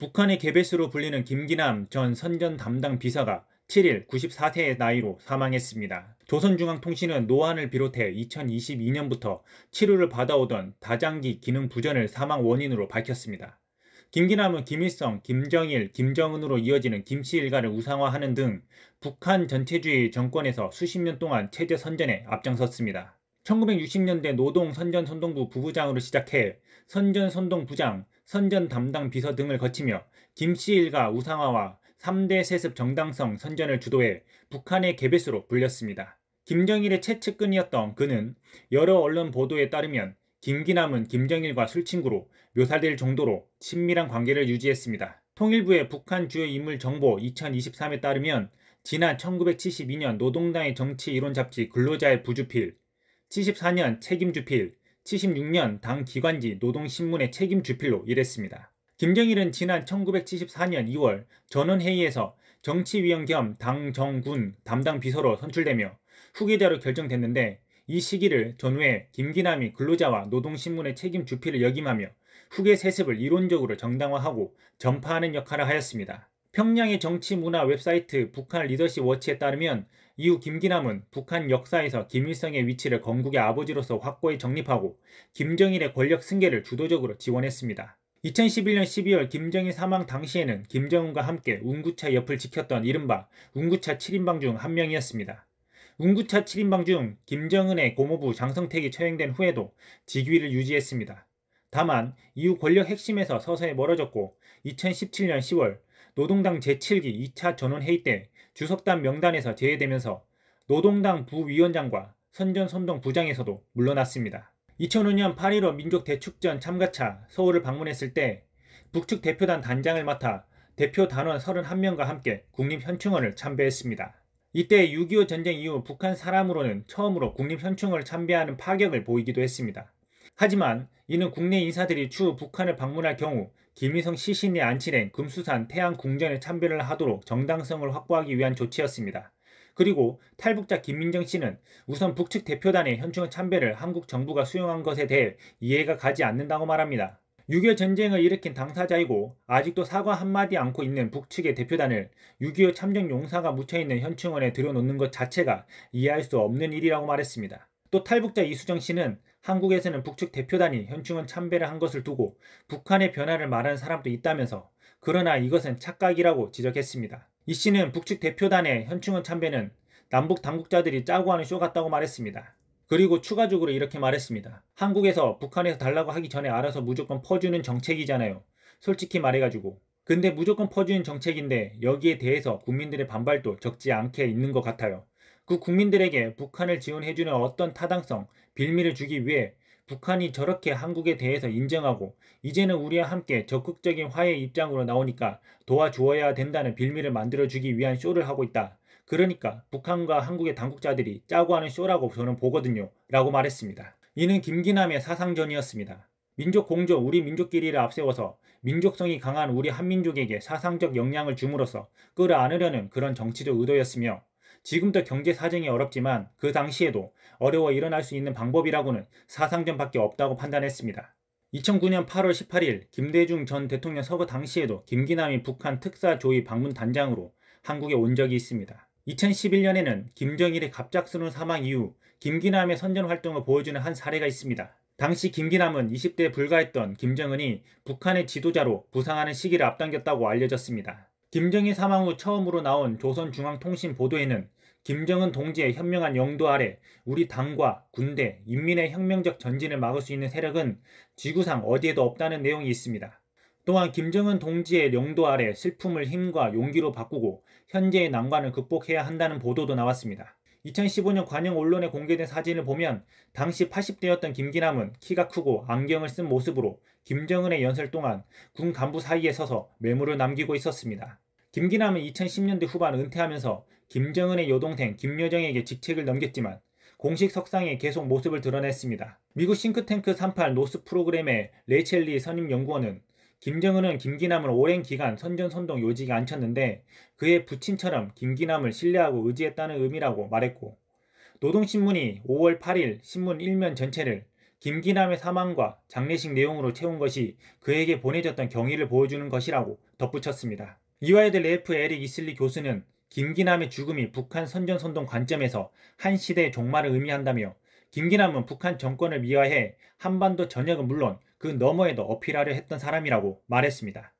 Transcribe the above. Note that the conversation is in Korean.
북한의 개베스로 불리는 김기남 전 선전 담당 비서가 7일 94세의 나이로 사망했습니다. 조선중앙통신은 노안을 비롯해 2022년부터 치료를 받아오던 다장기 기능 부전을 사망 원인으로 밝혔습니다. 김기남은 김일성, 김정일, 김정은으로 이어지는 김씨 일가를 우상화하는 등 북한 전체주의 정권에서 수십 년 동안 체제 선전에 앞장섰습니다. 1960년대 노동 선전선동부 부부장으로 시작해 선전선동부장, 선전 담당 비서 등을 거치며 김씨 일가 우상화와 3대 세습 정당성 선전을 주도해 북한의 개배수로 불렸습니다. 김정일의 최측근이었던 그는 여러 언론 보도에 따르면 김기남은 김정일과 술친구로 묘사될 정도로 친밀한 관계를 유지했습니다. 통일부의 북한 주요 인물 정보 2023에 따르면 지난 1972년 노동당의 정치 이론 잡지 근로자의 부주필, 74년 책임주필, 76년 당 기관지 노동신문의 책임 주필로 일했습니다. 김정일은 지난 1974년 2월 전원회의에서 정치위원 겸 당정군 담당 비서로 선출되며 후계자로 결정됐는데 이 시기를 전후에 김기남이 근로자와 노동신문의 책임 주필을 역임하며 후계 세습을 이론적으로 정당화하고 전파하는 역할을 하였습니다. 평양의 정치 문화 웹사이트 북한 리더십 워치에 따르면 이후 김기남은 북한 역사에서 김일성의 위치를 건국의 아버지로서 확고히 정립하고 김정일의 권력 승계를 주도적으로 지원했습니다. 2011년 12월 김정일 사망 당시에는 김정은과 함께 운구차 옆을 지켰던 이른바 운구차 7인방 중 한 명이었습니다. 운구차 7인방 중 김정은의 고모부 장성택이 처형된 후에도 직위를 유지했습니다. 다만 이후 권력 핵심에서 서서히 멀어졌고 2017년 10월 노동당 제7기 2차 전원회의 때 주석단 명단에서 제외되면서 노동당 부위원장과 선전선동 부장에서도 물러났습니다. 2005년 8.15 민족대축전 참가차 서울을 방문했을 때 북측 대표단 단장을 맡아 대표 단원 31명과 함께 국립현충원을 참배했습니다. 이때 6.25 전쟁 이후 북한 사람으로는 처음으로 국립현충원을 참배하는 파격을 보이기도 했습니다. 하지만 이는 국내 인사들이 추후 북한을 방문할 경우 김일성 시신이 안치된 금수산 태양궁전에 참배를 하도록 정당성을 확보하기 위한 조치였습니다. 그리고 탈북자 김민정 씨는 우선 북측 대표단의 현충원 참배를 한국 정부가 수용한 것에 대해 이해가 가지 않는다고 말합니다. 6.25 전쟁을 일으킨 당사자이고 아직도 사과 한마디 안고 있는 북측의 대표단을 6.25 참전 용사가 묻혀있는 현충원에 들여놓는 것 자체가 이해할 수 없는 일이라고 말했습니다. 또 탈북자 이수정 씨는 한국에서는 북측 대표단이 현충원 참배를 한 것을 두고 북한의 변화를 말하는 사람도 있다면서 그러나 이것은 착각이라고 지적했습니다. 이 씨는 북측 대표단의 현충원 참배는 남북 당국자들이 짜고 하는 쇼 같다고 말했습니다. 그리고 추가적으로 이렇게 말했습니다. 한국에서 북한에서 달라고 하기 전에 알아서 무조건 퍼주는 정책이잖아요. 솔직히 말해가지고. 근데 무조건 퍼주는 정책인데 여기에 대해서 국민들의 반발도 적지 않게 있는 것 같아요. 그 국민들에게 북한을 지원해주는 어떤 타당성, 빌미를 주기 위해 북한이 저렇게 한국에 대해서 인정하고 이제는 우리와 함께 적극적인 화해 입장으로 나오니까 도와주어야 된다는 빌미를 만들어주기 위한 쇼를 하고 있다. 그러니까 북한과 한국의 당국자들이 짜고 하는 쇼라고 저는 보거든요. 라고 말했습니다. 이는 김기남의 사상전이었습니다. 민족 공조 우리 민족끼리를 앞세워서 민족성이 강한 우리 한민족에게 사상적 영향을 줌으로써 끌어안으려는 그런 정치적 의도였으며 지금도 경제 사정이 어렵지만 그 당시에도 어려워 일어날 수 있는 방법이라고는 사상전밖에 없다고 판단했습니다. 2009년 8월 18일 김대중 전 대통령 서거 당시에도 김기남이 북한 특사조위 방문단장으로 한국에 온 적이 있습니다. 2011년에는 김정일의 갑작스러운 사망 이후 김기남의 선전 활동을 보여주는 한 사례가 있습니다. 당시 김기남은 20대에 불과했던 김정은이 북한의 지도자로 부상하는 시기를 앞당겼다고 알려졌습니다. 김정일 사망 후 처음으로 나온 조선중앙통신 보도에는 김정은 동지의 현명한 영도 아래 우리 당과 군대, 인민의 혁명적 전진을 막을 수 있는 세력은 지구상 어디에도 없다는 내용이 있습니다. 또한 김정은 동지의 영도 아래 슬픔을 힘과 용기로 바꾸고 현재의 난관을 극복해야 한다는 보도도 나왔습니다. 2015년 관영 언론에 공개된 사진을 보면 당시 80대였던 김기남은 키가 크고 안경을 쓴 모습으로 김정은의 연설 동안 군 간부 사이에 서서 메모를 남기고 있었습니다. 김기남은 2010년대 후반 은퇴하면서 김정은의 여동생 김여정에게 직책을 넘겼지만 공식 석상에 계속 모습을 드러냈습니다. 미국 싱크탱크 38 노스 프로그램의 레첼리 선임 연구원은 김정은은 김기남을 오랜 기간 선전선동 요직에 앉혔는데 그의 부친처럼 김기남을 신뢰하고 의지했다는 의미라고 말했고 노동신문이 5월 8일 신문 1면 전체를 김기남의 사망과 장례식 내용으로 채운 것이 그에게 보내졌던 경위를 보여주는 것이라고 덧붙였습니다. 이와이들 레프 에릭 이슬리 교수는 김기남의 죽음이 북한 선전선동 관점에서 한 시대의 종말을 의미한다며 김기남은 북한 정권을 미화해 한반도 전역은 물론 그 너머에도 어필하려 했던 사람이라고 말했습니다.